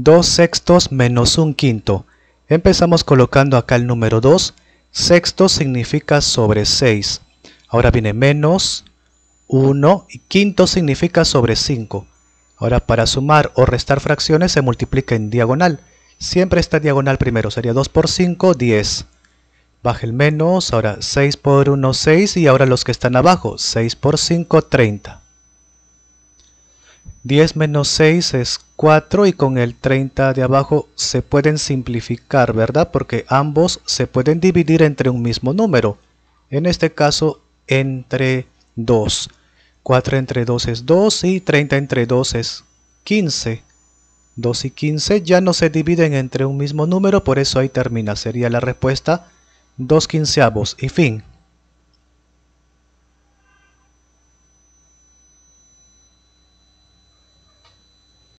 2 sextos menos 1 quinto. Empezamos colocando acá el número 2. Sexto significa sobre 6. Ahora viene menos 1 y quinto significa sobre 5. Ahora para sumar o restar fracciones se multiplica en diagonal. Siempre está diagonal primero, sería 2 por 5, 10. Baja el menos, ahora 6 por 1, 6 y ahora los que están abajo, 6 por 5, 30. 10 menos 6 es 4 y con el 30 de abajo se pueden simplificar, ¿verdad? Porque ambos se pueden dividir entre un mismo número. En este caso, entre 2. 4 entre 2 es 2 y 30 entre 2 es 15. 2 y 15 ya no se dividen entre un mismo número, por eso ahí termina. Sería la respuesta 2 quinceavos y fin.